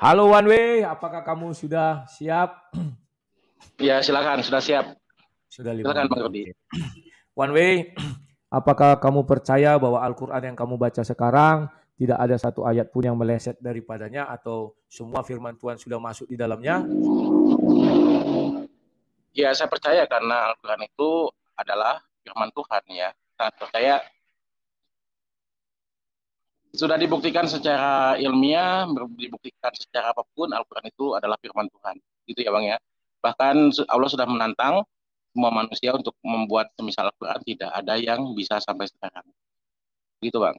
Halo One Way, apakah kamu sudah siap? Ya, silakan, sudah siap. Sudah lima. Silakan Bang Rudi. One Way, apakah kamu percaya bahwa Al-Qur'an yang kamu baca sekarang tidak ada satu ayat pun yang meleset daripadanya atau semua firman Tuhan sudah masuk di dalamnya? Ya, saya percaya karena Al-Qur'an itu adalah firman Tuhan ya. Saya percaya sudah dibuktikan secara ilmiah, dibuktikan secara apapun Al-Qur'an itu adalah firman Tuhan. Gitu ya, Bang ya. Bahkan Allah sudah menantang semua manusia untuk membuat semisal Al-Qur'an tidak ada yang bisa sampai sekarang. Gitu, Bang.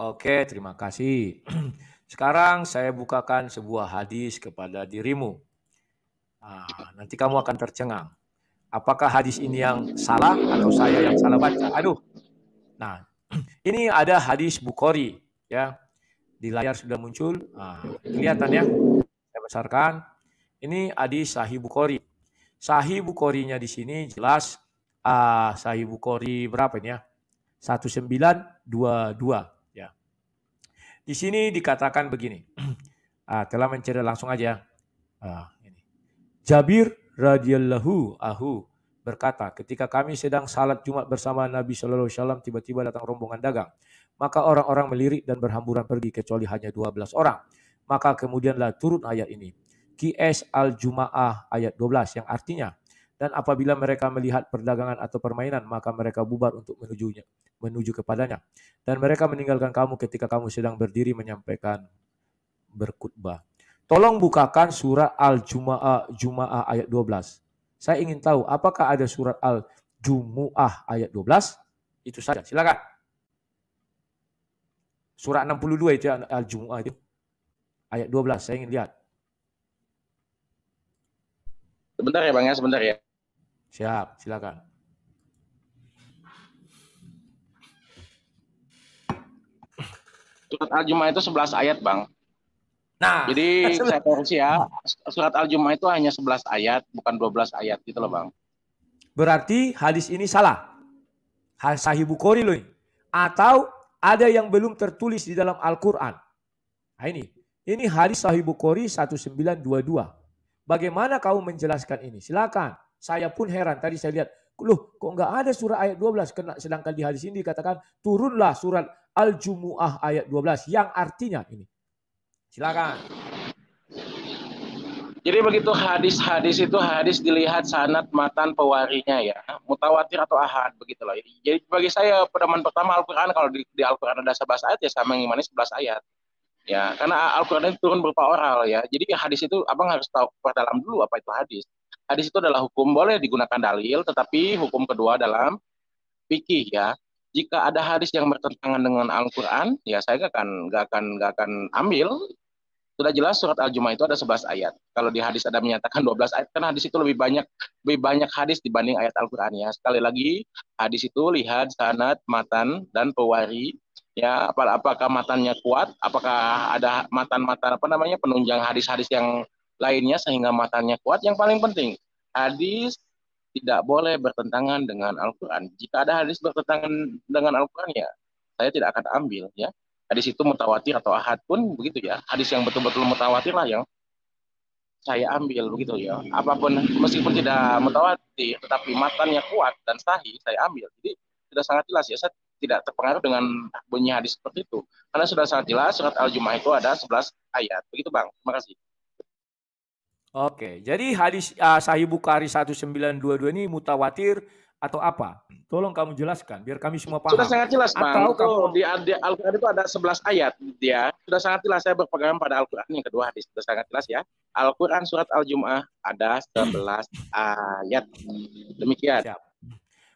Oke, terima kasih. Sekarang saya bukakan sebuah hadis kepada dirimu. Ah, nanti kamu akan tercengang. Apakah hadis ini yang salah atau saya yang salah baca? Aduh. Nah, ini ada hadis Bukhari ya. Di layar sudah muncul. Nah, kelihatan ya. Saya besarkan. Ini hadis Sahih Bukhari. Sahih Bukhari-nya di sini jelas uh, Sahih Bukhari berapa ini ya? 1922 ya. Di sini dikatakan begini. Uh, telah mencari langsung aja. Uh, ini. Jabir radhiyallahu ahu berkata, ketika kami sedang salat Jumat bersama Nabi Shallallahu Alaihi Wasallam, tiba-tiba datang rombongan dagang. Maka orang-orang melirik dan berhamburan pergi kecuali hanya 12 orang. Maka kemudianlah turun ayat ini. QS Al-Juma'ah ayat 12 yang artinya dan apabila mereka melihat perdagangan atau permainan maka mereka bubar untuk menujunya menuju kepadanya dan mereka meninggalkan kamu ketika kamu sedang berdiri menyampaikan berkutbah Tolong bukakan surah Al-Juma'ah Juma'ah ayat 12. Saya ingin tahu apakah ada surat Al-Jumu'ah ayat 12? Itu saja. Silakan. Surat 62 itu Al-Jumu'ah itu. Ayat 12 saya ingin lihat. Sebentar ya Bang ya, sebentar ya. Siap, silakan. Surat Al-Jumu'ah itu 11 ayat Bang. Nah, jadi saya koreksi ya, surat Al-Jumu'ah itu hanya 11 ayat, bukan 12 ayat gitu loh, Bang. Berarti hadis ini salah. Sahih Bukhari loh. Atau ada yang belum tertulis di dalam Al-Qur'an. Nah, ini. Ini hadis Sahih Bukhari 1922. Bagaimana kamu menjelaskan ini? Silakan. Saya pun heran tadi saya lihat, loh kok nggak ada surah ayat 12 kena sedangkan di hadis ini dikatakan turunlah surat Al-Jumu'ah ayat 12 yang artinya ini Silakan. Jadi begitu hadis-hadis itu hadis dilihat sanat matan pewarinya ya, mutawatir atau ahad begitu loh. Jadi bagi saya pedoman pertama Al-Qur'an kalau di, di Al-Qur'an ada 11 ayat ya sama yang mana 11 ayat. Ya, karena Al-Qur'an itu turun berupa oral ya. Jadi hadis itu Abang harus tahu dalam dulu apa itu hadis. Hadis itu adalah hukum boleh digunakan dalil tetapi hukum kedua dalam fikih ya. Jika ada hadis yang bertentangan dengan Al-Qur'an, ya saya nggak akan gak akan nggak akan ambil sudah jelas surat Al-Jumu'ah itu ada 11 ayat. Kalau di hadis ada menyatakan 12 ayat, karena hadis itu lebih banyak lebih banyak hadis dibanding ayat Al-Qur'an ya. Sekali lagi, hadis itu lihat sanad, matan dan pewari ya apakah matannya kuat, apakah ada matan-matan apa namanya penunjang hadis-hadis yang lainnya sehingga matannya kuat. Yang paling penting, hadis tidak boleh bertentangan dengan Al-Qur'an. Jika ada hadis bertentangan dengan Al-Qur'an ya, saya tidak akan ambil ya hadis itu mutawatir atau ahad pun begitu ya hadis yang betul-betul mutawatir lah yang saya ambil begitu ya apapun meskipun tidak mutawatir tetapi matanya kuat dan sahih saya ambil jadi sudah sangat jelas ya saya tidak terpengaruh dengan bunyi hadis seperti itu karena sudah sangat jelas surat al jumah itu ada 11 ayat begitu bang terima kasih Oke, jadi hadis uh, Sahih Bukhari 1922 ini mutawatir atau apa? Tolong kamu jelaskan biar kami semua paham. Sudah sangat jelas, Pak. Atau kamu... di, di Al-Qur'an itu ada 11 ayat dia. Ya. Sudah sangat jelas saya berpegang pada Al-Qur'an yang kedua hadis. Sudah sangat jelas ya. Al-Qur'an surat Al-Jumuah ada 11 ayat. Demikian. Siap.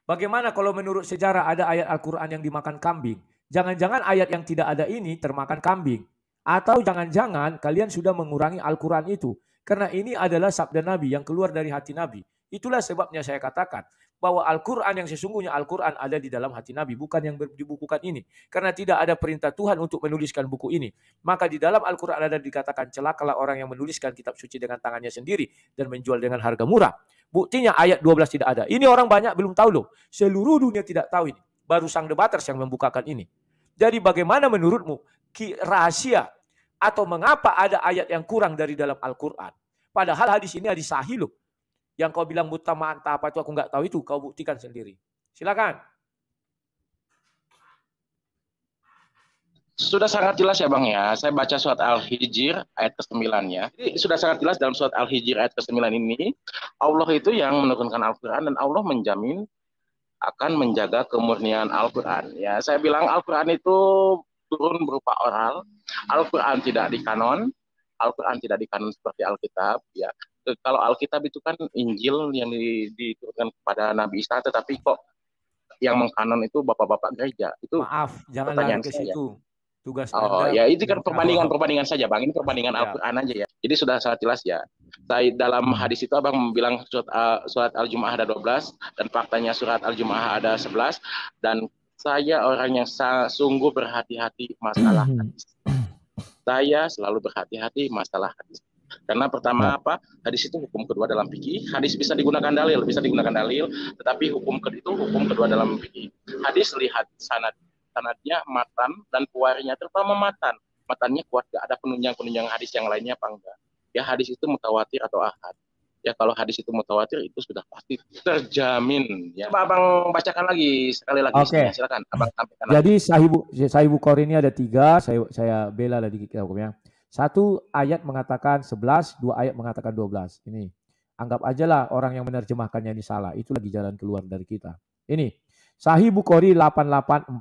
Bagaimana kalau menurut sejarah ada ayat Al-Qur'an yang dimakan kambing? Jangan-jangan ayat yang tidak ada ini termakan kambing. Atau jangan-jangan kalian sudah mengurangi Al-Qur'an itu. Karena ini adalah sabda Nabi yang keluar dari hati Nabi. Itulah sebabnya saya katakan, bahwa Al-Quran yang sesungguhnya Al-Quran ada di dalam hati Nabi, bukan yang dibukukan ini. Karena tidak ada perintah Tuhan untuk menuliskan buku ini. Maka di dalam Al-Quran ada dikatakan celakalah orang yang menuliskan kitab suci dengan tangannya sendiri dan menjual dengan harga murah. Buktinya ayat 12 tidak ada. Ini orang banyak belum tahu loh. Seluruh dunia tidak tahu ini. Baru sang debaters yang membukakan ini. Jadi bagaimana menurutmu rahasia atau mengapa ada ayat yang kurang dari dalam Al-Quran? Padahal hadis ini hadis sahih loh. Yang kau bilang buta mata apa itu aku nggak tahu itu kau buktikan sendiri. Silakan. Sudah sangat jelas ya Bang ya. Saya baca surat Al-Hijr ayat ke-9 ya. Jadi sudah sangat jelas dalam surat Al-Hijr ayat ke-9 ini Allah itu yang menurunkan Al-Qur'an dan Allah menjamin akan menjaga kemurnian Al-Qur'an. Ya, saya bilang Al-Qur'an itu turun berupa oral. Al-Qur'an tidak dikanon, Al-Qur'an tidak dikanon seperti Alkitab ya kalau Alkitab itu kan Injil yang diturunkan kepada Nabi Isa, tetapi kok yang mengkanon itu bapak-bapak gereja itu maaf jangan lari ke situ tugas oh anda ya itu kan perbandingan perbandingan saja bang ini perbandingan ya. Al-Quran aja ya jadi sudah sangat jelas ya saya dalam hmm. hadis itu abang bilang surat, uh, surat al jumah ada 12 dan faktanya surat al jumah ada 11 dan saya orang yang sungguh berhati-hati masalah hmm. hadis saya selalu berhati-hati masalah hadis karena pertama nah. apa? Hadis itu hukum kedua dalam fikih. Hadis bisa digunakan dalil, bisa digunakan dalil, tetapi hukum kedua itu hukum kedua dalam fikih. Hadis lihat sanad, sanadnya matan dan puarinya terutama matan. Matannya kuat gak ada penunjang-penunjang hadis yang lainnya apa enggak. Ya hadis itu mutawatir atau ahad. Ya kalau hadis itu mutawatir itu sudah pasti terjamin. Ya Coba Abang bacakan lagi sekali lagi. Okay. Silakan Abang tampilkan. Jadi sahibu sahibu ini ada tiga, saya saya bela lagi kita hukumnya satu ayat mengatakan 11, dua ayat mengatakan 12. Ini anggap ajalah orang yang menerjemahkannya ini salah. Itu lagi jalan keluar dari kita. Ini Sahih Bukhari 884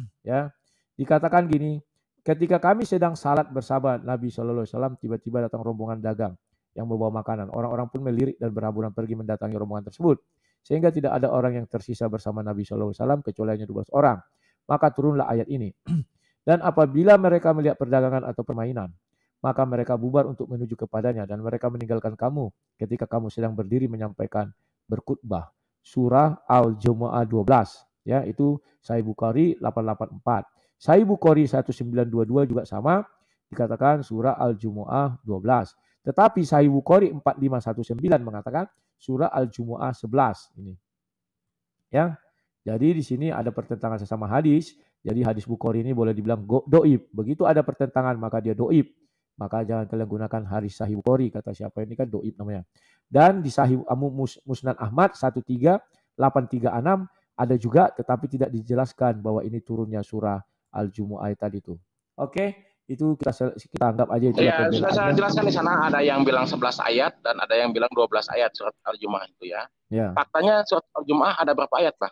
ya. Dikatakan gini, ketika kami sedang salat bersama Nabi Shallallahu Alaihi tiba-tiba datang rombongan dagang yang membawa makanan. Orang-orang pun melirik dan berhamburan pergi mendatangi rombongan tersebut, sehingga tidak ada orang yang tersisa bersama Nabi Shallallahu Alaihi kecuali hanya 12 orang. Maka turunlah ayat ini. Dan apabila mereka melihat perdagangan atau permainan, maka mereka bubar untuk menuju kepadanya dan mereka meninggalkan kamu ketika kamu sedang berdiri menyampaikan berkutbah Surah Al-Jumu'ah 12 ya itu Sahih Bukhari 884. Sahih Bukhari 1922 juga sama dikatakan surah Al-Jumu'ah 12. Tetapi Sahih Bukhari 4519 mengatakan surah Al-Jumu'ah 11 ini. Ya. Jadi di sini ada pertentangan sesama hadis. Jadi hadis Bukhari ini boleh dibilang doib. Begitu ada pertentangan maka dia doib. Maka jangan kalian gunakan hari Sahih Bukhari kata siapa ini kan doib namanya. Dan di Sahih Amu ah, Musnad Ahmad 13836 ada juga tetapi tidak dijelaskan bahwa ini turunnya surah Al-Jumu'ah tadi itu. Oke. Okay? itu kita kita anggap aja itu. ya sudah saya jelaskan di sana ada yang bilang 11 ayat dan ada yang bilang 12 ayat surat Al-Jumuah itu ya. ya. Faktanya surat Al-Jumuah ada berapa ayat pak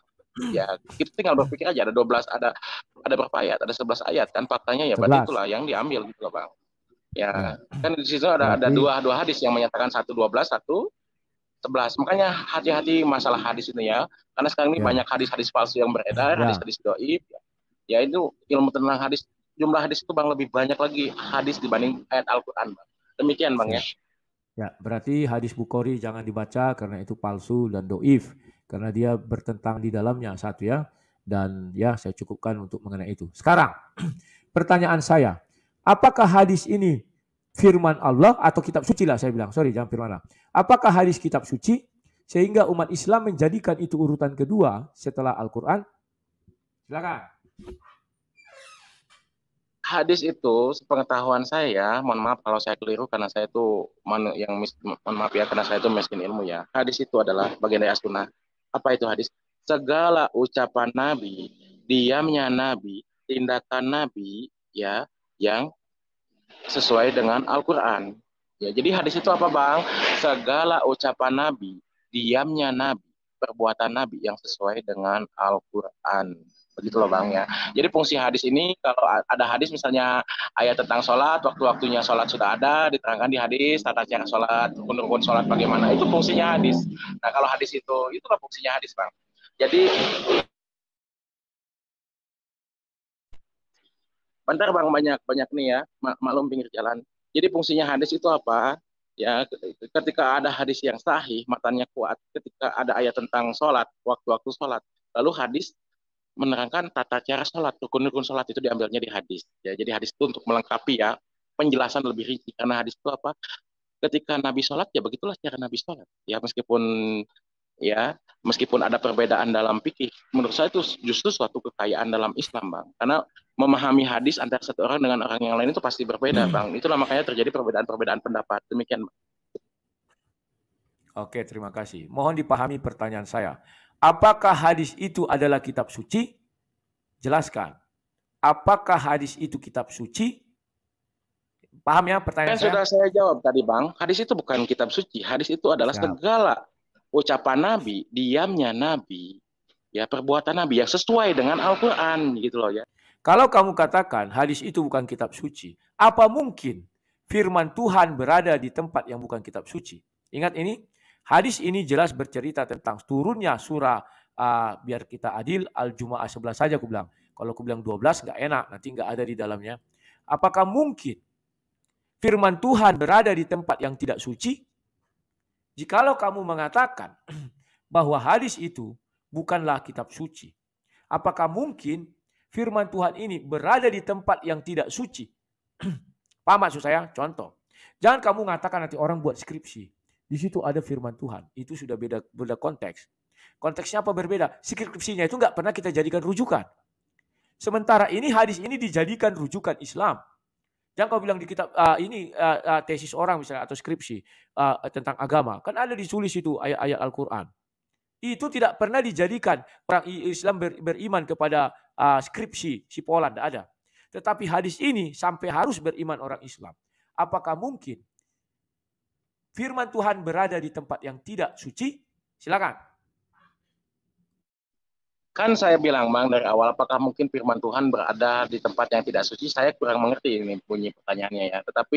Ya, kita tinggal berpikir aja ada 12 ada ada berapa ayat? Ada 11 ayat kan faktanya ya berarti itulah yang diambil gitu loh, Bang. Ya, ya, kan di situ ada ada dua dua hadis yang menyatakan satu dua belas satu sebelas. Makanya hati-hati masalah hadis ini ya, karena sekarang ini ya. banyak hadis-hadis palsu yang beredar, ya. hadis-hadis doib. Ya itu ilmu tentang hadis jumlah hadis itu bang lebih banyak lagi hadis dibanding ayat Al-Quran bang. Demikian bang ya. Ya, berarti hadis Bukhari jangan dibaca karena itu palsu dan doif karena dia bertentang di dalamnya satu ya dan ya saya cukupkan untuk mengenai itu. Sekarang pertanyaan saya, Apakah hadis ini firman Allah atau kitab suci lah saya bilang. Sorry, jangan firman Allah. Apakah hadis kitab suci sehingga umat Islam menjadikan itu urutan kedua setelah Al-Qur'an? Silakan. Hadis itu sepengetahuan saya, mohon maaf kalau saya keliru karena saya itu yang mis, mohon maaf ya karena saya itu miskin ilmu ya. Hadis itu adalah bagian dari asuna. Apa itu hadis? Segala ucapan Nabi, diamnya Nabi, tindakan Nabi ya yang sesuai dengan Al-Quran. Ya, jadi hadis itu apa bang? Segala ucapan Nabi, diamnya Nabi, perbuatan Nabi yang sesuai dengan Al-Quran. Begitu loh bang ya. Jadi fungsi hadis ini kalau ada hadis misalnya ayat tentang sholat, waktu-waktunya sholat sudah ada, diterangkan di hadis, tata cara sholat, rukun-rukun sholat bagaimana, itu fungsinya hadis. Nah kalau hadis itu, itulah fungsinya hadis bang. Jadi bentar bang banyak banyak nih ya maklum pinggir jalan jadi fungsinya hadis itu apa ya ketika ada hadis yang sahih matanya kuat ketika ada ayat tentang sholat waktu-waktu sholat lalu hadis menerangkan tata cara sholat rukun-rukun sholat itu diambilnya di hadis ya jadi hadis itu untuk melengkapi ya penjelasan lebih rinci karena hadis itu apa ketika Nabi sholat ya begitulah cara Nabi sholat ya meskipun ya meskipun ada perbedaan dalam pikir menurut saya itu justru suatu kekayaan dalam Islam bang karena memahami hadis antara satu orang dengan orang yang lain itu pasti berbeda hmm. bang itulah makanya terjadi perbedaan-perbedaan pendapat demikian bang. Oke terima kasih mohon dipahami pertanyaan saya apakah hadis itu adalah kitab suci jelaskan apakah hadis itu kitab suci paham ya pertanyaan kan saya? sudah saya jawab tadi bang hadis itu bukan kitab suci hadis itu adalah segala ucapan Nabi, diamnya Nabi, ya perbuatan Nabi yang sesuai dengan Al-Quran gitu loh ya. Kalau kamu katakan hadis itu bukan kitab suci, apa mungkin firman Tuhan berada di tempat yang bukan kitab suci? Ingat ini, hadis ini jelas bercerita tentang turunnya surah uh, biar kita adil Al-Jumu'ah 11 saja aku bilang. Kalau aku bilang 12 nggak enak, nanti nggak ada di dalamnya. Apakah mungkin firman Tuhan berada di tempat yang tidak suci? Jikalau kamu mengatakan bahwa hadis itu bukanlah kitab suci, apakah mungkin firman Tuhan ini berada di tempat yang tidak suci? Paham maksud saya? Contoh. Jangan kamu mengatakan nanti orang buat skripsi. Di situ ada firman Tuhan. Itu sudah beda beda konteks. Konteksnya apa berbeda? Skripsinya itu nggak pernah kita jadikan rujukan. Sementara ini hadis ini dijadikan rujukan Islam. Jangan kau bilang di kitab uh, ini uh, uh, tesis orang misalnya atau skripsi uh, tentang agama. Kan ada ditulis itu ayat-ayat Al-Qur'an. Itu tidak pernah dijadikan orang Islam ber, beriman kepada uh, skripsi si Polan tidak ada. Tetapi hadis ini sampai harus beriman orang Islam. Apakah mungkin firman Tuhan berada di tempat yang tidak suci? Silakan. Kan saya bilang Bang dari awal apakah mungkin firman Tuhan berada di tempat yang tidak suci? Saya kurang mengerti ini bunyi pertanyaannya ya. Tetapi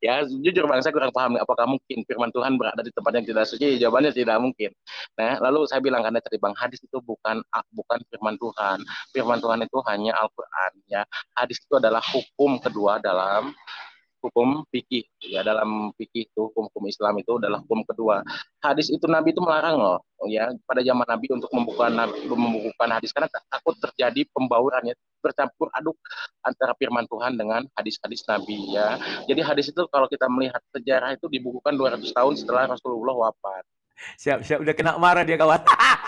ya jujur bang saya kurang paham apakah mungkin firman Tuhan berada di tempat yang tidak suci jawabannya tidak mungkin nah lalu saya bilang karena tadi bang hadis itu bukan bukan firman Tuhan firman Tuhan itu hanya Al-Quran ya hadis itu adalah hukum kedua dalam hukum fikih ya dalam fikih itu hukum-hukum Islam itu adalah hukum kedua hadis itu Nabi itu melarang loh ya pada zaman Nabi untuk membuka membukukan hadis karena takut terjadi pembauran ya bercampur aduk antara firman Tuhan dengan hadis-hadis Nabi ya jadi hadis itu kalau kita melihat sejarah itu dibukukan 200 tahun setelah Rasulullah wafat siap siap udah kena marah dia kawat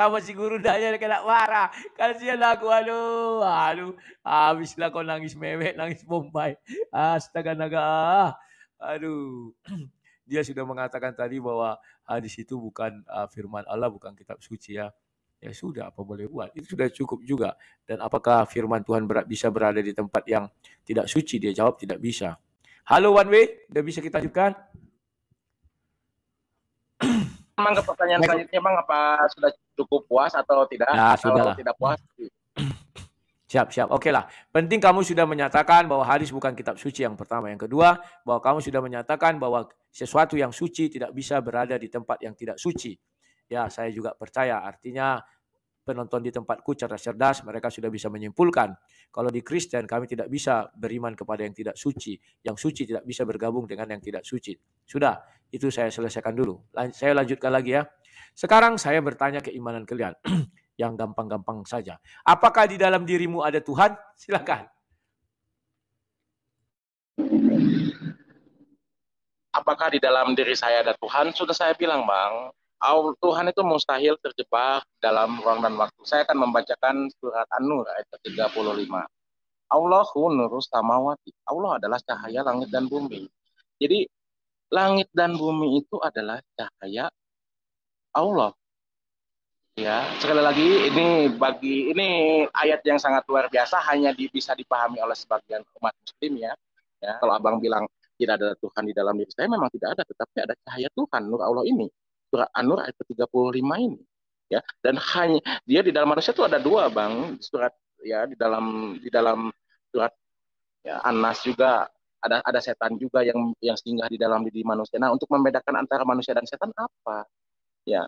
sama si guru danya kena marah. Kasihan aku, aduh, aduh. Habislah kau nangis mewek, nangis bombay. Astaga naga, aduh. Dia sudah mengatakan tadi bahwa hadis itu bukan uh, firman Allah, bukan kitab suci ya. Ya sudah, apa boleh buat. Itu sudah cukup juga. Dan apakah firman Tuhan ber bisa berada di tempat yang tidak suci? Dia jawab tidak bisa. Halo One Way, sudah bisa kita lanjutkan? Emang ke pertanyaan selanjutnya Bang apa sudah cukup puas atau tidak? Nah, sudah. Kalau tidak puas. Siap, siap. Oke okay lah. Penting kamu sudah menyatakan bahwa hadis bukan kitab suci yang pertama. Yang kedua, bahwa kamu sudah menyatakan bahwa sesuatu yang suci tidak bisa berada di tempat yang tidak suci. Ya, saya juga percaya. Artinya penonton di tempatku cerdas cerdas mereka sudah bisa menyimpulkan kalau di Kristen kami tidak bisa beriman kepada yang tidak suci yang suci tidak bisa bergabung dengan yang tidak suci sudah itu saya selesaikan dulu saya lanjutkan lagi ya sekarang saya bertanya keimanan kalian yang gampang-gampang saja apakah di dalam dirimu ada Tuhan silakan apakah di dalam diri saya ada Tuhan sudah saya bilang bang Allah Tuhan itu mustahil terjebak dalam ruang dan waktu. Saya akan membacakan surat An-Nur ayat 35. Allahu nurus samawati. Allah adalah cahaya langit dan bumi. Jadi langit dan bumi itu adalah cahaya Allah. Ya, sekali lagi ini bagi ini ayat yang sangat luar biasa hanya di, bisa dipahami oleh sebagian umat muslim ya. Ya, kalau Abang bilang tidak ada Tuhan di dalam diri saya memang tidak ada, tetapi ada cahaya Tuhan, nur Allah ini. An-Nur ayat 35 ini ya dan hanya dia di dalam manusia itu ada dua bang surat ya di dalam di dalam surat ya, Anas juga ada ada setan juga yang yang singgah di dalam diri manusia nah untuk membedakan antara manusia dan setan apa ya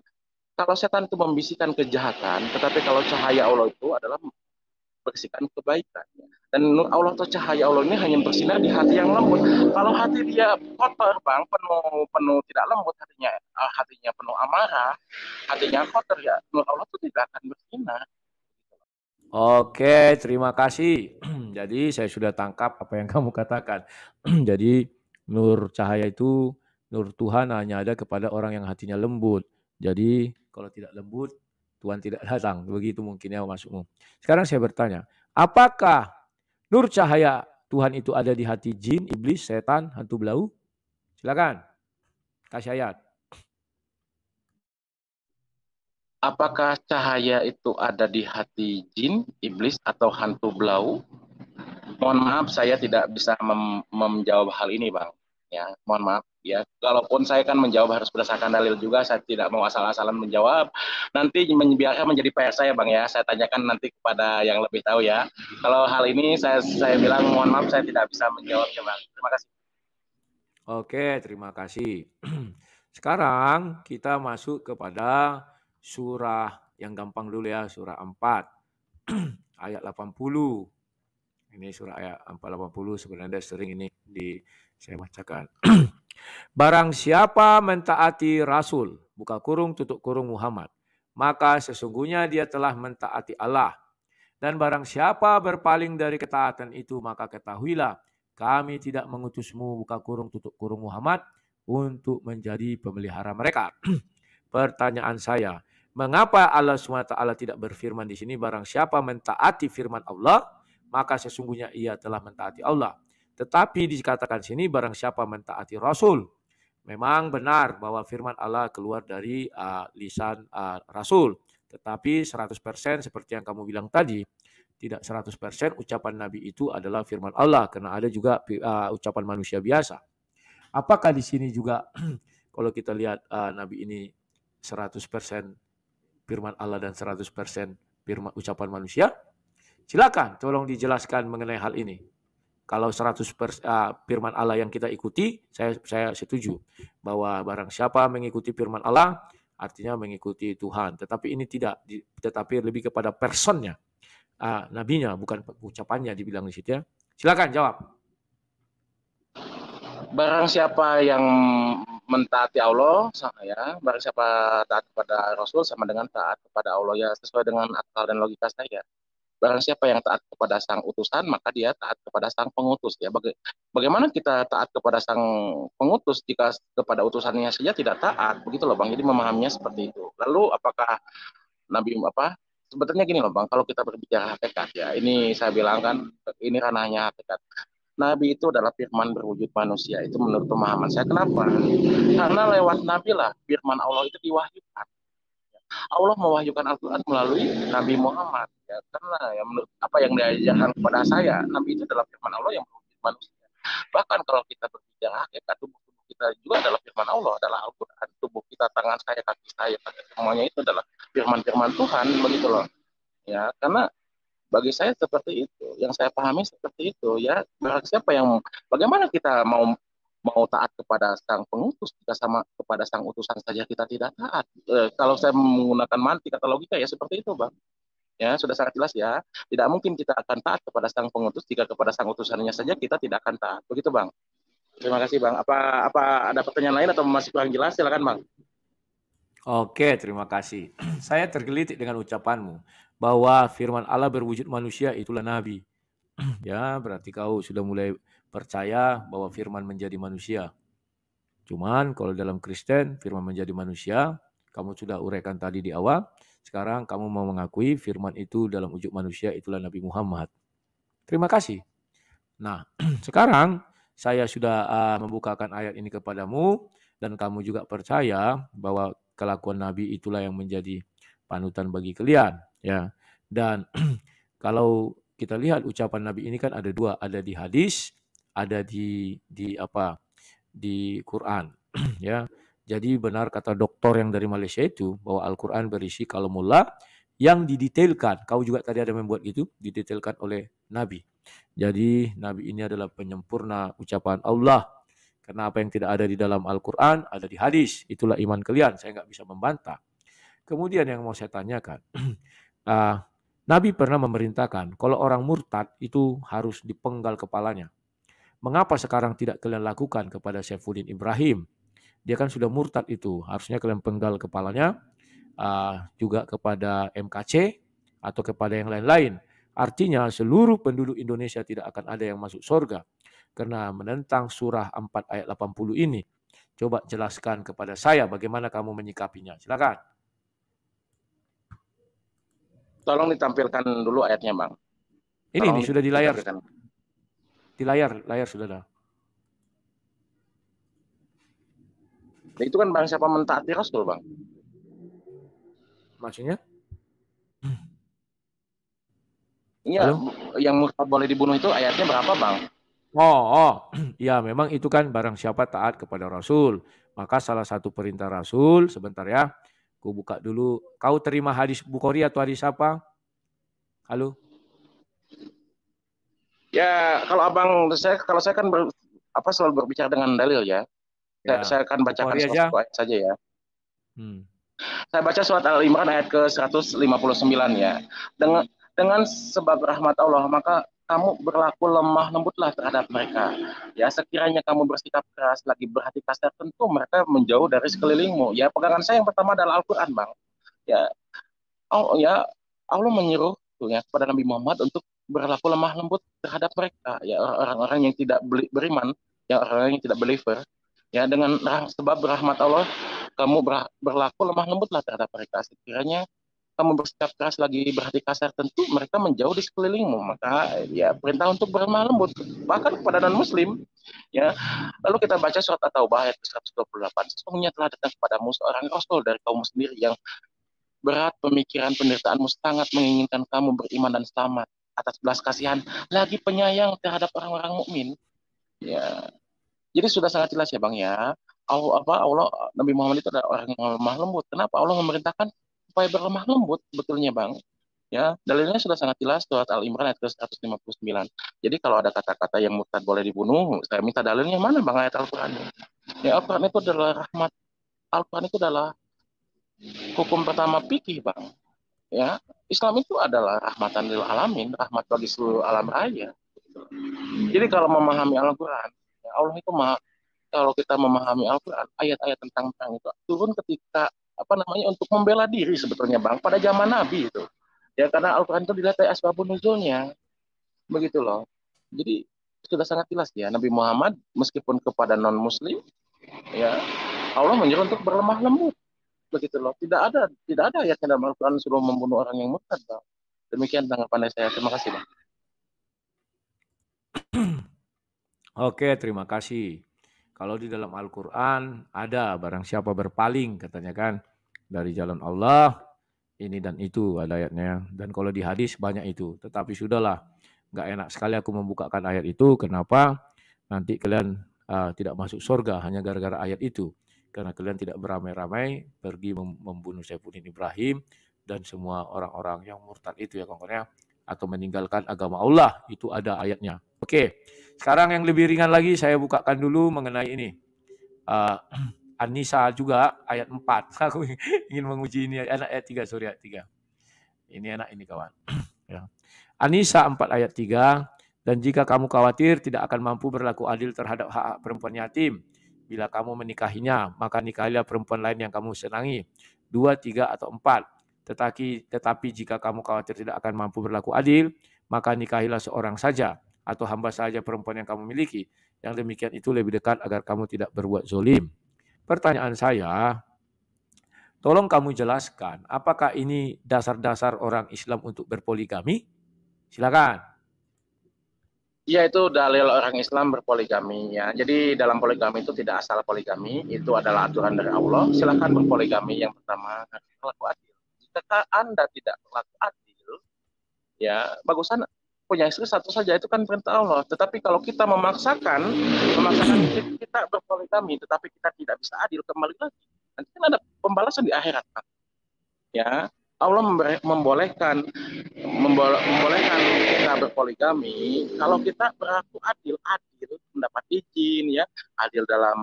kalau setan itu membisikkan kejahatan tetapi kalau cahaya Allah itu adalah bersihkan kebaikan. Dan nur Allah atau cahaya Allah ini hanya bersinar di hati yang lembut. Kalau hati dia kotor, bang, penuh penuh tidak lembut hatinya, eh, hatinya penuh amarah, hatinya kotor ya nur Allah itu tidak akan bersinar. Oke, terima kasih. Jadi saya sudah tangkap apa yang kamu katakan. Jadi nur cahaya itu nur Tuhan hanya ada kepada orang yang hatinya lembut. Jadi kalau tidak lembut Tuhan tidak datang. Begitu mungkin mungkinnya masukmu. Sekarang saya bertanya, apakah nur cahaya Tuhan itu ada di hati jin, iblis, setan, hantu belau? Silakan. Kasih ayat. Apakah cahaya itu ada di hati jin, iblis, atau hantu belau? Mohon maaf, saya tidak bisa menjawab hal ini, Bang ya mohon maaf ya kalaupun saya kan menjawab harus berdasarkan dalil juga saya tidak mau asal-asalan menjawab nanti biarkan menjadi PR saya bang ya saya tanyakan nanti kepada yang lebih tahu ya kalau hal ini saya saya bilang mohon maaf saya tidak bisa menjawab ya bang terima kasih oke terima kasih sekarang kita masuk kepada surah yang gampang dulu ya surah 4 ayat 80 ini surah ayat 480 sebenarnya sering ini di saya bacakan. Barang siapa mentaati Rasul, buka kurung, tutup kurung Muhammad, maka sesungguhnya dia telah mentaati Allah. Dan barang siapa berpaling dari ketaatan itu, maka ketahuilah, kami tidak mengutusmu, buka kurung, tutup kurung Muhammad, untuk menjadi pemelihara mereka. Pertanyaan saya, mengapa Allah SWT tidak berfirman di sini, barang siapa mentaati firman Allah, maka sesungguhnya ia telah mentaati Allah. Tetapi dikatakan sini barang siapa mentaati Rasul. Memang benar bahwa firman Allah keluar dari uh, lisan uh, Rasul. Tetapi 100% seperti yang kamu bilang tadi, tidak 100% ucapan Nabi itu adalah firman Allah. Karena ada juga uh, ucapan manusia biasa. Apakah di sini juga kalau kita lihat uh, Nabi ini 100% firman Allah dan 100% firman ucapan manusia? Silakan tolong dijelaskan mengenai hal ini. Kalau 100 pers, uh, firman Allah yang kita ikuti, saya saya setuju bahwa barang siapa mengikuti firman Allah artinya mengikuti Tuhan. Tetapi ini tidak tetapi lebih kepada personnya. Uh, nabinya bukan ucapannya dibilang di situ ya. Silakan jawab. Barang siapa yang mentaati Allah, ya, barang siapa taat kepada Rasul sama dengan taat kepada Allah ya sesuai dengan akal dan logika saya barang siapa yang taat kepada sang utusan maka dia taat kepada sang pengutus ya bagaimana kita taat kepada sang pengutus jika kepada utusannya saja tidak taat begitu loh bang jadi memahaminya seperti itu lalu apakah nabi apa sebetulnya gini loh bang kalau kita berbicara hakikat ya ini saya bilang kan ini ranahnya hakikat Nabi itu adalah firman berwujud manusia. Itu menurut pemahaman saya. Kenapa? Karena lewat Nabi lah firman Allah itu diwahyukan Allah mewahyukan Al-Quran melalui Nabi Muhammad ya karena yang menurut apa yang diajarkan kepada saya Nabi itu adalah firman Allah yang menurut manusia bahkan kalau kita berbicara hakikat ah, tubuh tubuh kita juga adalah firman Allah adalah Al-Quran tubuh kita tangan saya kaki saya semuanya itu adalah firman-firman Tuhan begitu loh ya karena bagi saya seperti itu yang saya pahami seperti itu ya siapa yang bagaimana kita mau mau taat kepada sang pengutus jika sama kepada sang utusan saja kita tidak taat. E, kalau saya menggunakan mantik kata logika ya seperti itu, Bang. Ya, sudah sangat jelas ya. Tidak mungkin kita akan taat kepada sang pengutus jika kepada sang utusannya saja kita tidak akan taat. Begitu, Bang. Terima kasih, Bang. Apa apa ada pertanyaan lain atau masih kurang jelas? Silakan, Bang. Oke, terima kasih. Saya tergelitik dengan ucapanmu bahwa firman Allah berwujud manusia itulah nabi. ya, berarti kau sudah mulai percaya bahwa firman menjadi manusia. Cuman kalau dalam Kristen firman menjadi manusia, kamu sudah uraikan tadi di awal, sekarang kamu mau mengakui firman itu dalam wujud manusia itulah Nabi Muhammad. Terima kasih. Nah, sekarang saya sudah uh, membukakan ayat ini kepadamu dan kamu juga percaya bahwa kelakuan Nabi itulah yang menjadi panutan bagi kalian, ya. Dan kalau kita lihat ucapan Nabi ini kan ada dua, ada di hadis ada di di apa di Quran ya. Jadi benar kata doktor yang dari Malaysia itu bahwa Al-Quran berisi kalamullah yang didetailkan. Kau juga tadi ada membuat gitu, didetailkan oleh Nabi. Jadi Nabi ini adalah penyempurna ucapan Allah. Karena apa yang tidak ada di dalam Al-Quran ada di hadis. Itulah iman kalian. Saya nggak bisa membantah. Kemudian yang mau saya tanyakan, ah, Nabi pernah memerintahkan kalau orang murtad itu harus dipenggal kepalanya. Mengapa sekarang tidak kalian lakukan kepada Syafuddin Ibrahim? Dia kan sudah murtad itu. Harusnya kalian penggal kepalanya uh, juga kepada MKC atau kepada yang lain-lain. Artinya seluruh penduduk Indonesia tidak akan ada yang masuk surga karena menentang surah 4 ayat 80 ini. Coba jelaskan kepada saya bagaimana kamu menyikapinya. Silakan. Tolong ditampilkan dulu ayatnya, Bang. Ini ini sudah di layar. Di layar, layar saudara. Nah, itu kan bang siapa mentaati Rasul bang? Maksudnya? Iya, Halo? yang murtad boleh dibunuh itu ayatnya berapa bang? Oh, oh, ya memang itu kan barang siapa taat kepada Rasul. Maka salah satu perintah Rasul, sebentar ya, ku buka dulu. Kau terima hadis Bukhari atau hadis apa? Halo? Ya, kalau abang saya kalau saya kan ber, apa selalu berbicara dengan dalil ya. ya. Saya, akan bacakan oh, ayat saja ya. Hmm. Saya baca surat Al Imran ayat ke 159 ya. Dengan dengan sebab rahmat Allah maka kamu berlaku lemah lembutlah terhadap mereka. Ya sekiranya kamu bersikap keras lagi berhati kasar tentu mereka menjauh dari sekelilingmu. Ya pegangan saya yang pertama adalah Al-Qur'an, Bang. Ya. Oh ya, Allah menyuruh tuh ya kepada Nabi Muhammad untuk berlaku lemah lembut terhadap mereka ya orang-orang yang tidak beriman ya orang-orang yang tidak believer ya dengan sebab rahmat Allah kamu berlaku lemah lembutlah terhadap mereka sekiranya kamu bersikap keras lagi berhati kasar tentu mereka menjauh di sekelilingmu maka ya perintah untuk berlemah lembut bahkan kepada non muslim ya lalu kita baca surat at-taubah ayat 128 sesungguhnya telah datang kepadamu seorang rasul dari kaum sendiri yang berat pemikiran penderitaanmu sangat menginginkan kamu beriman dan selamat atas belas kasihan lagi penyayang terhadap orang-orang mukmin ya jadi sudah sangat jelas ya bang ya Allah apa Allah Nabi Muhammad itu adalah orang yang lemah lembut kenapa Allah memerintahkan supaya berlemah lembut betulnya bang ya dalilnya sudah sangat jelas surat Al Imran ayat 159 jadi kalau ada kata-kata yang murtad boleh dibunuh saya minta dalilnya mana bang ayat Al Quran ya Al Quran itu adalah rahmat Al Quran itu adalah hukum pertama pikir bang ya Islam itu adalah rahmatan lil alamin, rahmat bagi seluruh alam raya. Jadi kalau memahami Al-Quran, ya Allah itu maha, kalau kita memahami Al-Quran, ayat-ayat tentang perang itu turun ketika apa namanya untuk membela diri sebetulnya bang pada zaman Nabi itu ya karena Al-Quran itu dilihat dari asbabun nuzulnya begitu loh jadi sudah sangat jelas ya Nabi Muhammad meskipun kepada non Muslim ya Allah menyuruh untuk berlemah lembut begitu loh tidak ada tidak ada ayat yang dalam Al-Quran suruh membunuh orang yang murtad bang demikian tanggapan saya terima kasih bang oke terima kasih kalau di dalam Al-Quran ada barang siapa berpaling katanya kan dari jalan Allah ini dan itu ada ayatnya dan kalau di hadis banyak itu tetapi sudahlah nggak enak sekali aku membukakan ayat itu kenapa nanti kalian uh, tidak masuk surga hanya gara-gara ayat itu karena kalian tidak beramai-ramai pergi membunuh Saifuddin Ibrahim dan semua orang-orang yang murtad itu ya kongkornya atau meninggalkan agama Allah itu ada ayatnya. Oke, sekarang yang lebih ringan lagi saya bukakan dulu mengenai ini. Uh, ah, an juga ayat 4. Aku ingin menguji ini anak ayat 3 sorry ayat 3. Ini anak ini kawan. ya. an 4 ayat 3 dan jika kamu khawatir tidak akan mampu berlaku adil terhadap hak, -hak perempuan yatim Bila kamu menikahinya, maka nikahilah perempuan lain yang kamu senangi. Dua, tiga, atau empat. Tetapi, tetapi jika kamu khawatir tidak akan mampu berlaku adil, maka nikahilah seorang saja atau hamba saja perempuan yang kamu miliki. Yang demikian itu lebih dekat agar kamu tidak berbuat zolim. Pertanyaan saya, tolong kamu jelaskan apakah ini dasar-dasar orang Islam untuk berpoligami? Silakan. Iya itu dalil orang Islam berpoligami ya. Jadi dalam poligami itu tidak asal poligami, itu adalah aturan dari Allah. Silahkan berpoligami yang pertama laku adil. Jika anda tidak melakukan adil, ya bagusan punya istri satu saja itu kan perintah Allah. Tetapi kalau kita memaksakan, memaksakan kita berpoligami, tetapi kita tidak bisa adil kembali lagi, nanti kan ada pembalasan di akhirat. Ya, Allah membolehkan membolehkan kita berpoligami kalau kita berlaku adil adil mendapat izin ya adil dalam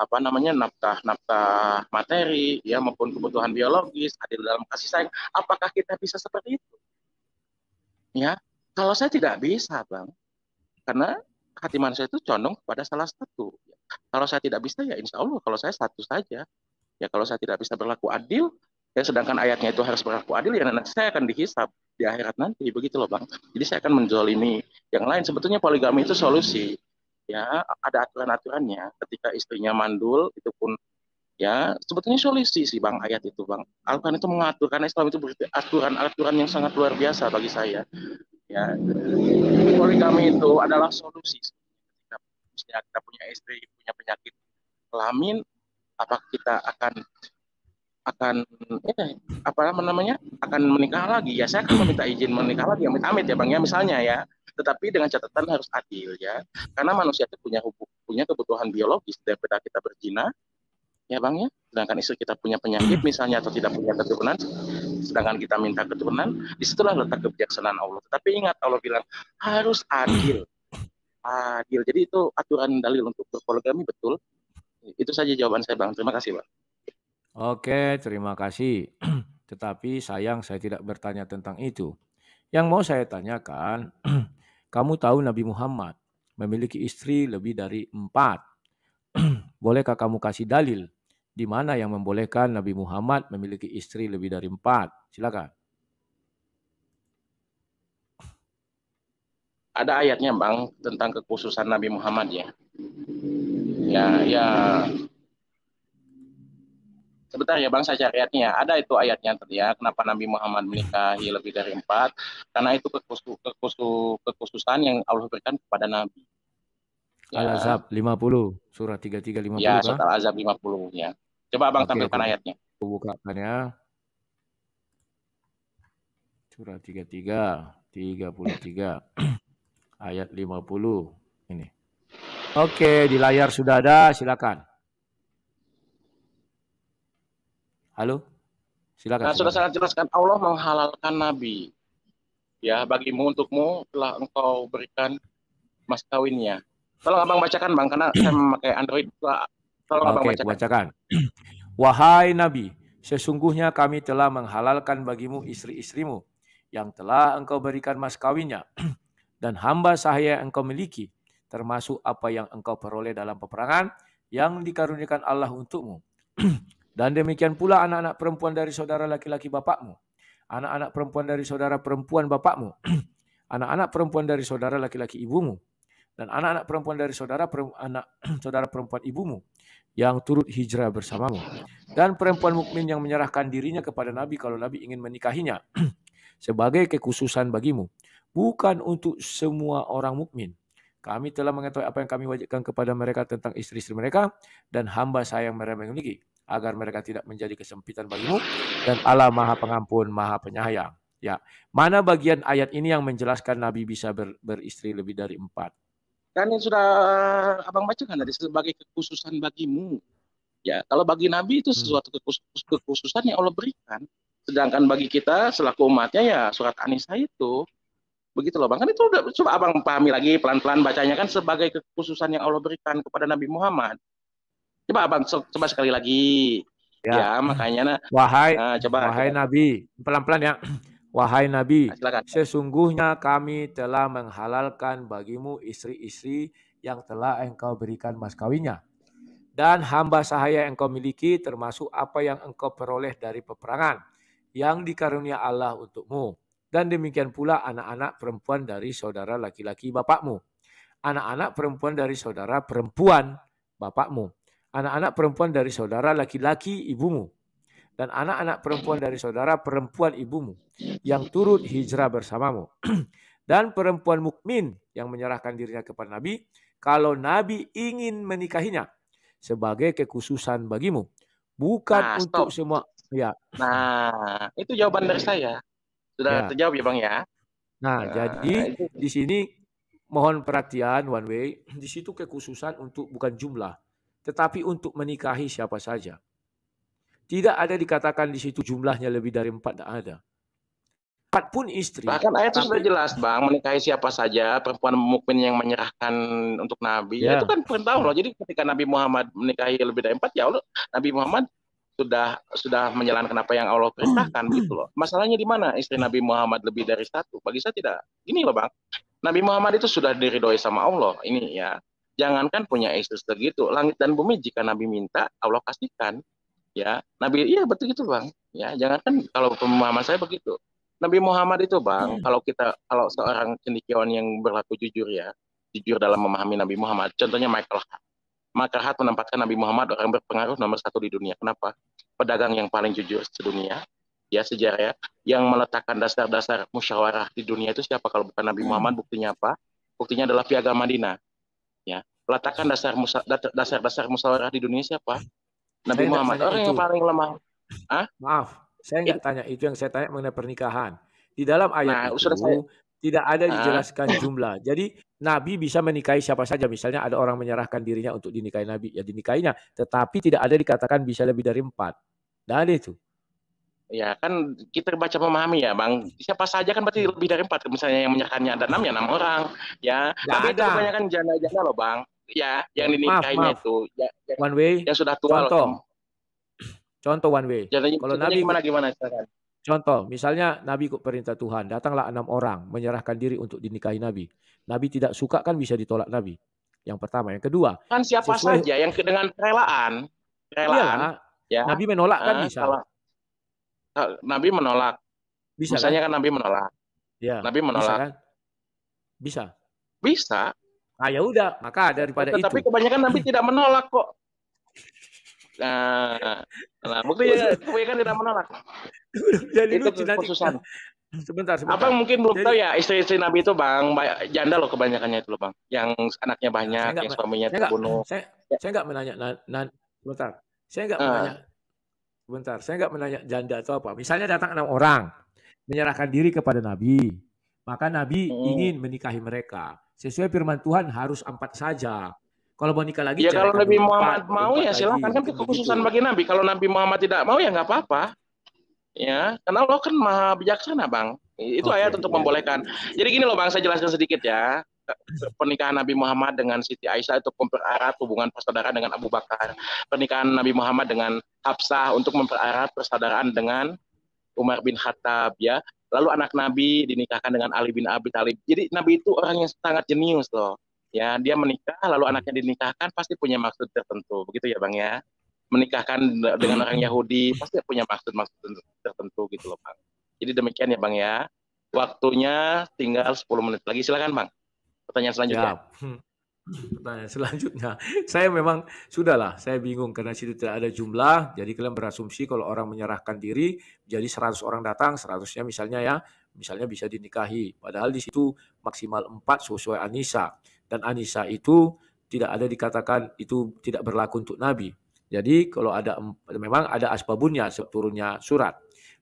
apa namanya nafkah nafkah materi ya maupun kebutuhan biologis adil dalam kasih sayang apakah kita bisa seperti itu ya kalau saya tidak bisa bang karena hati manusia itu condong kepada salah satu kalau saya tidak bisa ya insya Allah kalau saya satu saja ya kalau saya tidak bisa berlaku adil Ya, sedangkan ayatnya itu harus berlaku adil, ya nanti saya akan dihisap di akhirat nanti, begitu loh bang. Jadi saya akan menzolimi yang lain. Sebetulnya poligami itu solusi, ya ada aturan-aturannya. Ketika istrinya mandul, itu pun ya sebetulnya solusi sih bang ayat itu bang. al itu mengatur karena Islam itu berarti aturan-aturan yang sangat luar biasa bagi saya. Ya, poligami itu adalah solusi. Ketika misalnya kita punya istri punya penyakit kelamin, apa kita akan akan ya, apa namanya akan menikah lagi ya saya akan meminta izin menikah lagi amit amit ya bang ya misalnya ya tetapi dengan catatan harus adil ya karena manusia itu punya punya kebutuhan biologis daripada kita berzina ya bang ya sedangkan istri kita punya penyakit misalnya atau tidak punya keturunan sedangkan kita minta keturunan disitulah letak kebijaksanaan Allah tetapi ingat Allah bilang harus adil adil jadi itu aturan dalil untuk berpoligami betul itu saja jawaban saya bang terima kasih bang Oke, terima kasih. Tetapi sayang saya tidak bertanya tentang itu. Yang mau saya tanyakan, kamu tahu Nabi Muhammad memiliki istri lebih dari empat. Bolehkah kamu kasih dalil di mana yang membolehkan Nabi Muhammad memiliki istri lebih dari empat? Silakan. Ada ayatnya bang tentang kekhususan Nabi Muhammad ya. Ya, ya sebentar ya Bang saya cari ayatnya. Ada itu ayatnya tadi ya. Kenapa Nabi Muhammad menikahi lebih dari empat? Karena itu kekhusus, kekhusus, kekhususan yang Allah berikan kepada Nabi. Ya. Al-Azab 50, surah 33 50. Ya, surah Al-Azab 50 ya. Coba Bang okay, tampilkan ayatnya. Bukakan ya. Surah 33 33 ayat 50 ini. Oke, di layar sudah ada, silakan. Halo? Silakan. Nah, sudah sangat jelaskan Allah menghalalkan nabi. Ya, bagimu untukmu telah engkau berikan mas kawinnya. Tolong Abang bacakan Bang karena saya memakai Android. Tolong Oke, Abang bacakan. bacakan. Wahai nabi, sesungguhnya kami telah menghalalkan bagimu istri-istrimu yang telah engkau berikan mas kawinnya dan hamba sahaya yang engkau miliki termasuk apa yang engkau peroleh dalam peperangan yang dikaruniakan Allah untukmu. Dan demikian pula anak-anak perempuan dari saudara laki-laki bapakmu. Anak-anak perempuan dari saudara perempuan bapakmu. anak-anak perempuan dari saudara laki-laki ibumu. Dan anak-anak perempuan dari saudara perempuan, anak saudara perempuan ibumu yang turut hijrah bersamamu. Dan perempuan mukmin yang menyerahkan dirinya kepada Nabi kalau Nabi ingin menikahinya sebagai kekhususan bagimu, bukan untuk semua orang mukmin. Kami telah mengetahui apa yang kami wajibkan kepada mereka tentang istri-istri mereka dan hamba saya yang mereka memiliki agar mereka tidak menjadi kesempitan bagimu dan Allah Maha Pengampun Maha Penyayang. Ya, mana bagian ayat ini yang menjelaskan Nabi bisa ber, beristri lebih dari empat? Kan yang sudah abang bacakan tadi sebagai kekhususan bagimu. Ya, kalau bagi Nabi itu hmm. sesuatu kekhusus, kekhususan yang Allah berikan. Sedangkan bagi kita selaku umatnya ya surat Anisa itu begitu loh bang. Kan itu udah coba abang pahami lagi pelan-pelan bacanya kan sebagai kekhususan yang Allah berikan kepada Nabi Muhammad. Coba abang coba sekali lagi. Ya, ya makanya nah. Wahai nah, coba wahai coba. Nabi, pelan-pelan ya. Wahai Nabi, nah, Silakan. sesungguhnya kami telah menghalalkan bagimu istri-istri yang telah engkau berikan mas kawinnya. Dan hamba sahaya yang engkau miliki termasuk apa yang engkau peroleh dari peperangan yang dikarunia Allah untukmu. Dan demikian pula anak-anak perempuan dari saudara laki-laki bapakmu. Anak-anak perempuan dari saudara perempuan bapakmu anak-anak perempuan dari saudara laki-laki ibumu dan anak-anak perempuan dari saudara perempuan ibumu yang turut hijrah bersamamu dan perempuan mukmin yang menyerahkan dirinya kepada nabi kalau nabi ingin menikahinya sebagai kekhususan bagimu bukan nah, untuk semua ya nah itu jawaban dari saya sudah ya. terjawab ya bang ya nah, nah jadi di sini mohon perhatian one way di situ kekhususan untuk bukan jumlah tetapi untuk menikahi siapa saja. Tidak ada dikatakan di situ jumlahnya lebih dari empat, tidak ada. Empat pun istri. Bahkan ayat itu sudah jelas, Bang, menikahi siapa saja, perempuan mukmin yang menyerahkan untuk Nabi. Ya. Itu kan perintah Allah. Jadi ketika Nabi Muhammad menikahi lebih dari empat, ya Allah, Nabi Muhammad sudah sudah menjalankan apa yang Allah perintahkan gitu loh. Masalahnya di mana istri Nabi Muhammad lebih dari satu? Bagi saya tidak. Ini loh bang, Nabi Muhammad itu sudah diridhoi sama Allah. Ini ya Jangankan punya Yesus segitu, langit dan bumi jika Nabi minta, Allah kasihkan, Ya, Nabi iya betul gitu bang. Ya, jangankan kalau pemahaman saya begitu. Nabi Muhammad itu bang, hmm. kalau kita kalau seorang cendikiawan yang berlaku jujur ya, jujur dalam memahami Nabi Muhammad. Contohnya Michael Hart. Michael Hart menempatkan Nabi Muhammad orang berpengaruh nomor satu di dunia. Kenapa? Pedagang yang paling jujur sedunia, ya sejarah ya, yang meletakkan dasar-dasar musyawarah di dunia itu siapa kalau bukan Nabi hmm. Muhammad? Buktinya apa? Buktinya adalah piagam Madinah letakkan dasar dasar dasar musyawarah di Indonesia, siapa? Nabi saya Muhammad. Orang yang paling lemah. Hah? Maaf, saya nggak ya. tanya itu yang saya tanya mengenai pernikahan. Di dalam ayat nah, itu saya... tidak ada ah. dijelaskan jumlah. Jadi Nabi bisa menikahi siapa saja. Misalnya ada orang menyerahkan dirinya untuk dinikahi Nabi, ya dinikahinya. Tetapi tidak ada dikatakan bisa lebih dari empat. Dan itu. Ya kan kita baca memahami ya bang. Siapa saja kan berarti lebih dari empat. Misalnya yang menyerahkannya ada enam ya enam orang. Ya. Gak Tapi ada. itu kebanyakan janda-janda loh bang ya yang dinikahinya maaf, itu ya, ya, one way yang sudah tua contoh loh. contoh one way Jadi, kalau nabi gimana gimana caranya? Contoh, misalnya Nabi ikut perintah Tuhan, datanglah enam orang menyerahkan diri untuk dinikahi Nabi. Nabi tidak suka kan bisa ditolak Nabi. Yang pertama, yang kedua. Kan siapa sesuai... saja yang dengan kerelaan, kerelaan. Ya, Nabi menolak kan ah, bisa. Nabi menolak. Bisa. Misalnya kan, kan Nabi menolak. Ya. Nabi menolak. Bisa, kan? bisa. Bisa. Nah ya udah, maka daripada Tetapi itu. Tapi kebanyakan Nabi tidak menolak kok. Nah, nah buktinya kebanyakan tidak menolak. Jadi itu khususan. Sebentar, sebentar. Abang mungkin belum Jadi, tahu ya istri-istri Nabi itu bang janda loh kebanyakannya itu loh bang, yang anaknya banyak, yang suaminya saya terbunuh. Enggak, saya, saya nggak menanya, na, na, sebentar, saya nggak uh. menanya, sebentar, saya nggak menanya janda atau apa. Misalnya datang enam orang menyerahkan diri kepada Nabi, maka Nabi hmm. ingin menikahi mereka. Sesuai firman Tuhan harus empat saja. Kalau mau nikah lagi, ya kalau Nabi Muhammad empat, mau ya silakan kan gitu, kekhususan gitu. bagi Nabi. Kalau Nabi Muhammad tidak mau ya nggak apa-apa. Ya, karena Allah kan maha bijaksana, Bang. Itu okay. ayat untuk iya. membolehkan. Jadi gini loh, Bang, saya jelaskan sedikit ya pernikahan Nabi Muhammad dengan Siti Aisyah untuk mempererat hubungan persaudaraan dengan Abu Bakar. Pernikahan Nabi Muhammad dengan Hafsah untuk mempererat persaudaraan dengan Umar bin Khattab ya. Lalu anak Nabi dinikahkan dengan Ali bin Abi Thalib. Jadi Nabi itu orang yang sangat jenius loh. Ya, dia menikah lalu anaknya dinikahkan pasti punya maksud tertentu. Begitu ya, Bang ya. Menikahkan dengan orang Yahudi pasti punya maksud-maksud tertentu gitu loh, Bang. Jadi demikian ya, Bang ya. Waktunya tinggal 10 menit lagi. Silakan, Bang. Pertanyaan selanjutnya. Ya. Pertanyaan selanjutnya, saya memang sudahlah, saya bingung karena situ tidak ada jumlah, jadi kalian berasumsi kalau orang menyerahkan diri, jadi 100 orang datang, 100-nya misalnya ya, misalnya bisa dinikahi. Padahal di situ maksimal 4 sesuai Anisa. Dan Anisa itu tidak ada dikatakan itu tidak berlaku untuk Nabi. Jadi kalau ada memang ada asbabunnya turunnya surat.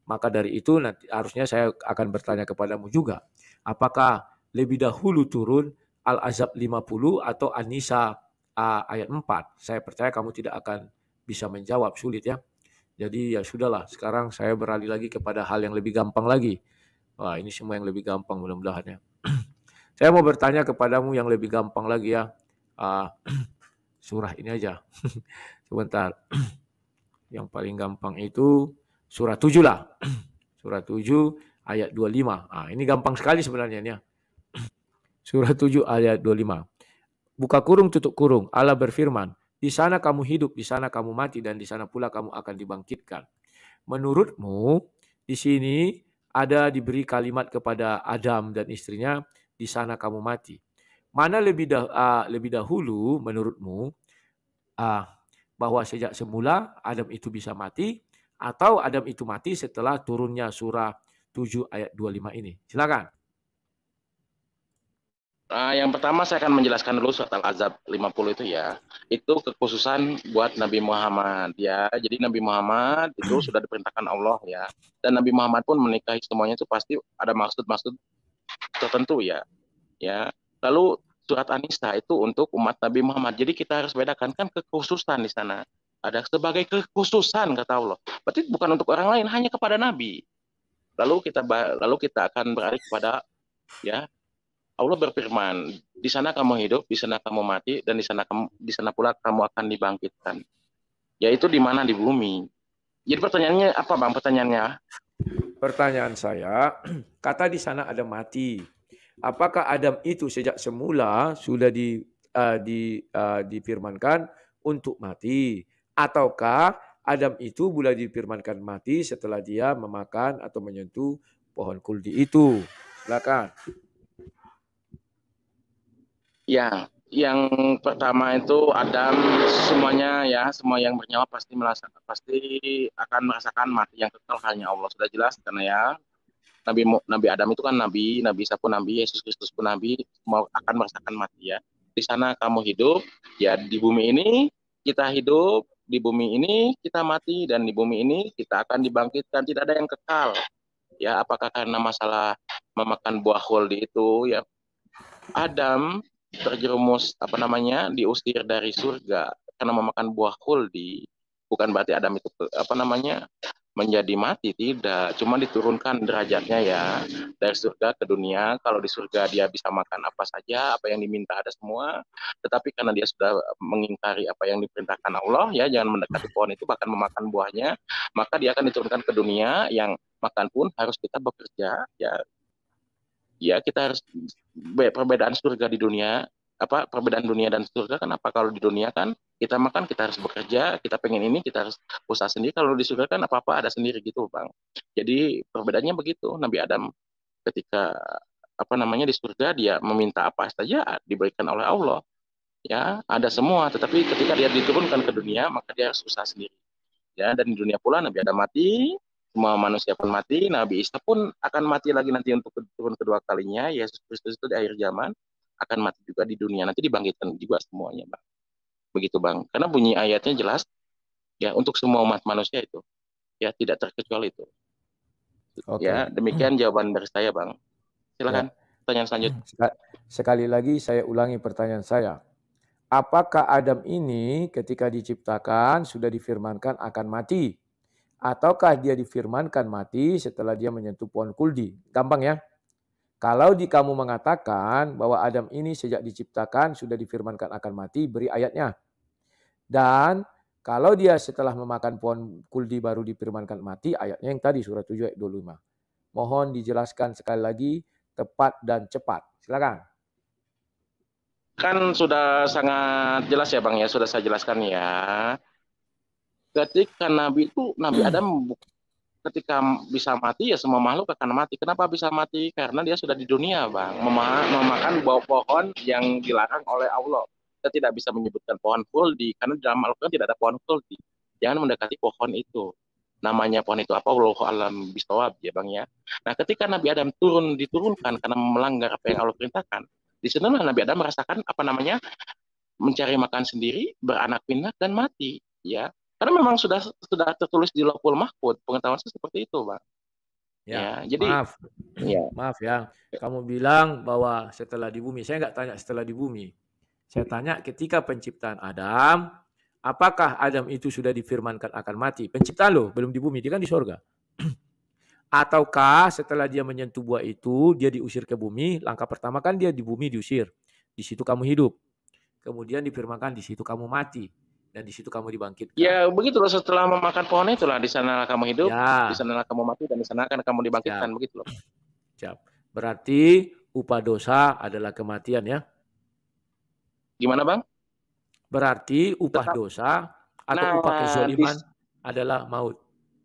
Maka dari itu nanti harusnya saya akan bertanya kepadamu juga, apakah lebih dahulu turun Al-Azab 50 atau An-Nisa ayat 4. Saya percaya kamu tidak akan bisa menjawab, sulit ya. Jadi ya sudahlah, sekarang saya beralih lagi kepada hal yang lebih gampang lagi. Wah, ini semua yang lebih gampang mudah-mudahan ya. saya mau bertanya kepadamu yang lebih gampang lagi ya. Uh, surah ini aja. Sebentar. yang paling gampang itu surah 7 lah. surah 7 ayat 25. Ah, ini gampang sekali sebenarnya ya. Surah 7 ayat 25. Buka kurung, tutup kurung. Allah berfirman, di sana kamu hidup, di sana kamu mati, dan di sana pula kamu akan dibangkitkan. Menurutmu, di sini ada diberi kalimat kepada Adam dan istrinya, di sana kamu mati. Mana lebih, dah, uh, lebih dahulu menurutmu uh, bahwa sejak semula Adam itu bisa mati atau Adam itu mati setelah turunnya surah 7 ayat 25 ini? Silakan. Uh, yang pertama saya akan menjelaskan dulu surat Al-Azab 50 itu ya. Itu kekhususan buat Nabi Muhammad ya. Jadi Nabi Muhammad itu hmm. sudah diperintahkan Allah ya. Dan Nabi Muhammad pun menikahi semuanya itu pasti ada maksud-maksud tertentu ya. Ya. Lalu surat An-Nisa itu untuk umat Nabi Muhammad. Jadi kita harus bedakan kan kekhususan di sana. Ada sebagai kekhususan kata Allah. Berarti bukan untuk orang lain, hanya kepada Nabi. Lalu kita lalu kita akan beralih kepada ya Allah berfirman, di sana kamu hidup, di sana kamu mati, dan di sana kamu, di sana pula kamu akan dibangkitkan. Yaitu di mana di bumi. Jadi pertanyaannya apa bang? Pertanyaannya? Pertanyaan saya, kata di sana ada mati. Apakah Adam itu sejak semula sudah di, uh, di uh, difirmankan untuk mati, ataukah Adam itu boleh dipirmankan mati setelah dia memakan atau menyentuh pohon kuldi itu? Silakan. Ya, yang pertama itu Adam semuanya ya semua yang bernyawa pasti merasakan pasti akan merasakan mati yang kekal hanya Allah sudah jelas karena ya Nabi Nabi Adam itu kan Nabi Nabi Isa pun Nabi Yesus Kristus pun Nabi mau akan merasakan mati ya di sana kamu hidup ya di bumi ini kita hidup di bumi ini kita mati dan di bumi ini kita akan dibangkitkan tidak ada yang kekal ya apakah karena masalah memakan buah holdi itu ya Adam terjerumus apa namanya diusir dari surga karena memakan buah kul bukan berarti Adam itu apa namanya menjadi mati tidak cuma diturunkan derajatnya ya dari surga ke dunia kalau di surga dia bisa makan apa saja apa yang diminta ada semua tetapi karena dia sudah mengingkari apa yang diperintahkan Allah ya jangan mendekati pohon itu bahkan memakan buahnya maka dia akan diturunkan ke dunia yang makan pun harus kita bekerja ya ya kita harus perbedaan surga di dunia apa perbedaan dunia dan surga kan apa kalau di dunia kan kita makan kita harus bekerja kita pengen ini kita harus usaha sendiri kalau di surga kan apa apa ada sendiri gitu bang jadi perbedaannya begitu Nabi Adam ketika apa namanya di surga dia meminta apa saja ah, diberikan oleh Allah ya ada semua tetapi ketika dia diturunkan ke dunia maka dia harus usaha sendiri ya dan di dunia pula Nabi Adam mati semua manusia pun mati, Nabi Isa pun akan mati lagi nanti untuk turun kedua kalinya, Yesus Kristus itu di akhir zaman akan mati juga di dunia, nanti dibangkitkan juga semuanya, Bang. Begitu, Bang. Karena bunyi ayatnya jelas, ya untuk semua umat manusia itu, ya tidak terkecuali itu. Okay. Ya, demikian jawaban dari saya, Bang. Silakan, ya. pertanyaan selanjutnya. Sekali lagi saya ulangi pertanyaan saya. Apakah Adam ini ketika diciptakan sudah difirmankan akan mati? ataukah dia difirmankan mati setelah dia menyentuh pohon kuldi? Gampang ya. Kalau di kamu mengatakan bahwa Adam ini sejak diciptakan sudah difirmankan akan mati, beri ayatnya. Dan kalau dia setelah memakan pohon kuldi baru difirmankan mati, ayatnya yang tadi surat 7 ayat 25. Mohon dijelaskan sekali lagi tepat dan cepat. Silakan. Kan sudah sangat jelas ya Bang ya, sudah saya jelaskan ya ketika Nabi itu Nabi hmm. Adam ketika bisa mati ya semua makhluk akan mati. Kenapa bisa mati? Karena dia sudah di dunia, Bang. memakan bau pohon yang dilarang oleh Allah. Kita tidak bisa menyebutkan pohon kuldi karena dalam Al-Qur'an tidak ada pohon kuldi. Jangan mendekati pohon itu. Namanya pohon itu apa? Allahu alam bisawab ya, Bang ya. Nah, ketika Nabi Adam turun diturunkan karena melanggar apa yang Allah perintahkan, di sana Nabi Adam merasakan apa namanya? mencari makan sendiri, beranak pinak dan mati, ya karena memang sudah sudah tertulis di Lokul Mahfud pengetahuan saya seperti itu pak ya, ya jadi maaf ya. maaf ya kamu bilang bahwa setelah di bumi saya nggak tanya setelah di bumi saya tanya ketika penciptaan Adam apakah Adam itu sudah difirmankan akan mati penciptaan lo belum di bumi dia kan di sorga ataukah setelah dia menyentuh buah itu dia diusir ke bumi langkah pertama kan dia di bumi diusir di situ kamu hidup kemudian difirmankan di situ kamu mati dan di situ kamu dibangkitkan. Ya begitu loh setelah memakan pohon itulah di sana kamu hidup, ya. di sana kamu mati dan di sana akan kamu dibangkitkan Siap. begitu loh. Siap. Berarti upah dosa adalah kematian ya? Gimana bang? Berarti upah Tetap. dosa atau nah, upah kezoliman di, adalah maut.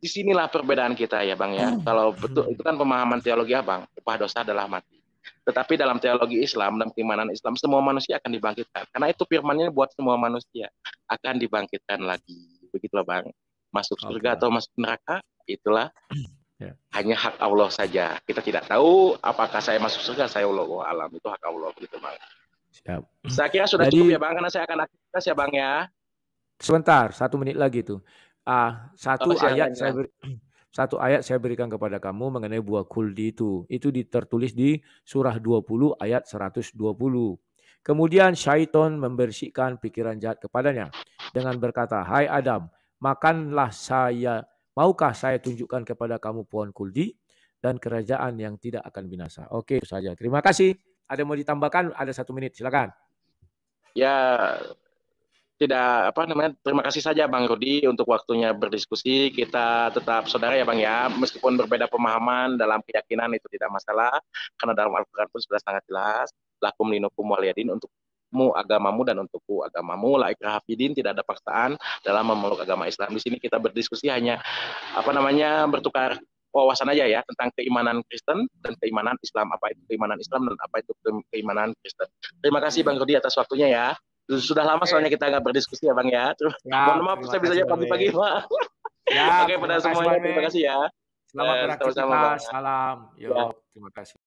sinilah perbedaan kita ya bang ya. Hmm. Kalau betul itu kan pemahaman teologi ya bang. upah dosa adalah mati. Tetapi dalam teologi Islam, dalam keimanan Islam, semua manusia akan dibangkitkan. Karena itu firmannya buat semua manusia akan dibangkitkan lagi. Begitulah Bang. Masuk surga atau masuk neraka, itulah yeah. Ya. hanya hak Allah saja. Kita tidak tahu apakah saya masuk surga, saya Allah alam. Itu hak Allah gitu Bang. Siap. Saya kira sudah Jadi, cukup ya Bang, karena saya akan aktivitas ya Bang ya. Sebentar, satu menit lagi tuh. Ah, satu oh, ayat saya Satu ayat saya berikan kepada kamu mengenai buah kuldi itu. Itu tertulis di surah 20 ayat 120. Kemudian syaiton membersihkan pikiran jahat kepadanya dengan berkata, Hai Adam, makanlah saya, maukah saya tunjukkan kepada kamu pohon kuldi dan kerajaan yang tidak akan binasa. Oke, itu saja. Terima kasih. Ada yang mau ditambahkan? Ada satu menit, silakan. Ya, tidak apa namanya terima kasih saja Bang Rudi untuk waktunya berdiskusi kita tetap saudara ya Bang ya meskipun berbeda pemahaman dalam keyakinan itu tidak masalah karena dalam Al-Qur'an pun sudah sangat jelas lakum linukum waliyadin untuk agamamu dan untukku agamamu la ikrah tidak ada paksaan dalam memeluk agama Islam di sini kita berdiskusi hanya apa namanya bertukar wawasan aja ya tentang keimanan Kristen dan keimanan Islam apa itu keimanan Islam dan apa itu keimanan Kristen terima kasih Bang Rudi atas waktunya ya sudah lama soalnya kita nggak berdiskusi ya Bang ya. Terus, ya, mohon maaf saya bisa aja pagi-pagi Pak. Ya, Oke pada semuanya terima kasih ya. Selamat eh, beraktivitas. Salam. Yo, ya. terima kasih.